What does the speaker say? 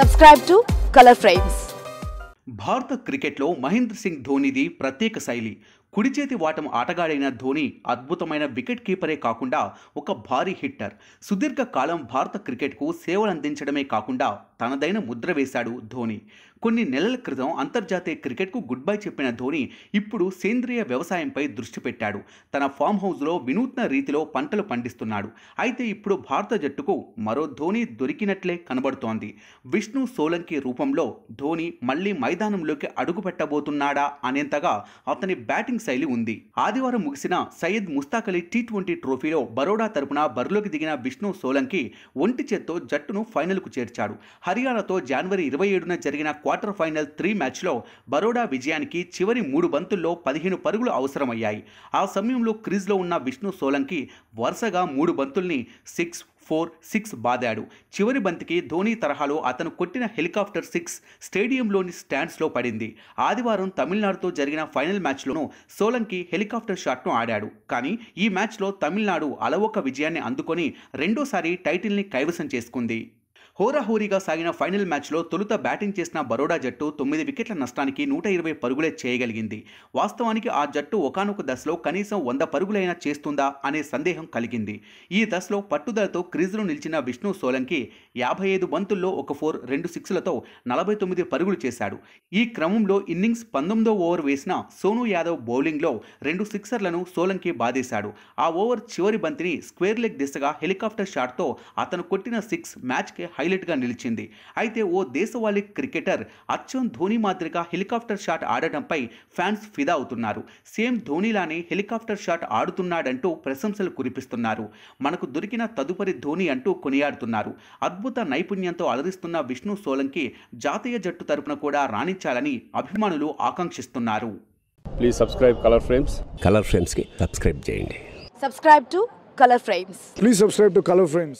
subscribe to colour frames భారత క్రికెట్లో మహేంద్ర సింగ్ ధోనిది ప్రత్యేక శైలి కుడి చేతి వాటం ఆటగాడైన ధోని అద్భుతమైన వికెట్ కీపరే కాకుండా ఒక భారీ హిట్టర్ సుదీర్ఘ కాలం భారత క్రికెట్కు సేవలందించడమే కాకుండా తనదైన ముద్ర వేశాడు ధోని కొన్ని నెలల క్రితం అంతర్జాతీయ క్రికెట్కు గుడ్ బై చెప్పిన ధోని ఇప్పుడు సేంద్రియ వ్యవసాయంపై దృష్టి పెట్టాడు తన ఫామ్ హౌస్లో వినూత్న రీతిలో పంటలు పండిస్తున్నాడు అయితే ఇప్పుడు భారత జట్టుకు మరో ధోని దొరికినట్లే కనబడుతోంది విష్ణు సోలంకి రూపంలో ధోని మళ్లీ మైదానంలోకి అడుగుపెట్టబోతున్నాడా అనేంతగా అతని బ్యాటింగ్ శైలి ఉంది ఆదివారం ముగిసిన సయ్యద్ ముస్తాక్ అలీ టీ ట్వంటీ ట్రోఫీలో బరోడా తరపున బరిలోకి దిగిన విష్ణు సోలంకి ఒంటి చేత్తో జట్టును ఫైనల్కు చేర్చాడు హర్యానాతో జనవరి ఇరవై ఏడున జరిగిన క్వార్టర్ ఫైనల్ త్రీ మ్యాచ్లో బరోడా విజయానికి చివరి మూడు బంతుల్లో పదిహేను పరుగులు అవసరమయ్యాయి ఆ సమయంలో క్రీజ్లో ఉన్న విష్ణు సోలంకి వరుసగా మూడు బంతుల్ని సిక్స్ ఫోర్ సిక్స్ బాదాడు చివరి బంతికి ధోని తరహాలో అతను కొట్టిన హెలికాప్టర్ సిక్స్ స్టేడియంలోని స్టాండ్స్లో పడింది ఆదివారం తమిళనాడుతో జరిగిన ఫైనల్ మ్యాచ్లోనూ సోలంకి హెలికాప్టర్ షాట్ను ఆడాడు కానీ ఈ మ్యాచ్లో తమిళనాడు అలవొక విజయాన్ని అందుకొని రెండోసారి టైటిల్ని కైవసం చేసుకుంది హోరాహోరీగా సాగిన ఫైనల్ మ్యాచ్లో తొలుత బ్యాటింగ్ చేసిన బరోడా జట్టు తొమ్మిది వికెట్ల నష్టానికి నూట ఇరవై పరుగులే చేయగలిగింది వాస్తవానికి ఆ జట్టు ఒకనొక దశలో కనీసం వంద పరుగులైనా చేస్తుందా అనే సందేహం కలిగింది ఈ దశలో పట్టుదలతో క్రీజులో నిలిచిన విష్ణు సోలంకి యాభై ఐదు బంతుల్లో ఒక ఫోర్ రెండు సిక్స్లతో నలభై తొమ్మిది పరుగులు చేశాడు ఈ క్రమంలో ఇన్నింగ్స్ పంతొమ్మిదో ఓవర్ వేసిన సోను యాదవ్ బౌలింగ్లో రెండు సిక్సర్లను సోలంకి బాధేశాడు ఆ ఓవర్ చివరి బంతిని స్క్వేర్ లెగ్ దిశగా హెలికాప్టర్ షాట్తో అతను కొట్టిన సిక్స్ మ్యాచ్కి హై పైలట్గా నిలిచింది అయితే ఓ దేశవాళీ క్రికెటర్ అచ్చం ధోని మాదిరిగా హెలికాప్టర్ షాట్ ఆడటంపై ఫ్యాన్స్ ఫిదా అవుతున్నారు సేమ్ ధోనిలానే హెలికాప్టర్ షాట్ ఆడుతున్నాడంటూ ప్రశంసలు కురిపిస్తున్నారు మనకు దొరికిన తదుపరి ధోని అంటూ కొనియాడుతున్నారు అద్భుత నైపుణ్యంతో అలరిస్తున్న విష్ణు సోలంకి జాతీయ జట్టు తరపున కూడా రాణించాలని అభిమానులు ఆకాంక్షిస్తున్నారు please subscribe colour frames colour ఫ్రేమ్స్కి సబ్స్క్రైబ్ చేయండి subscribe to colour frames please subscribe to colour frames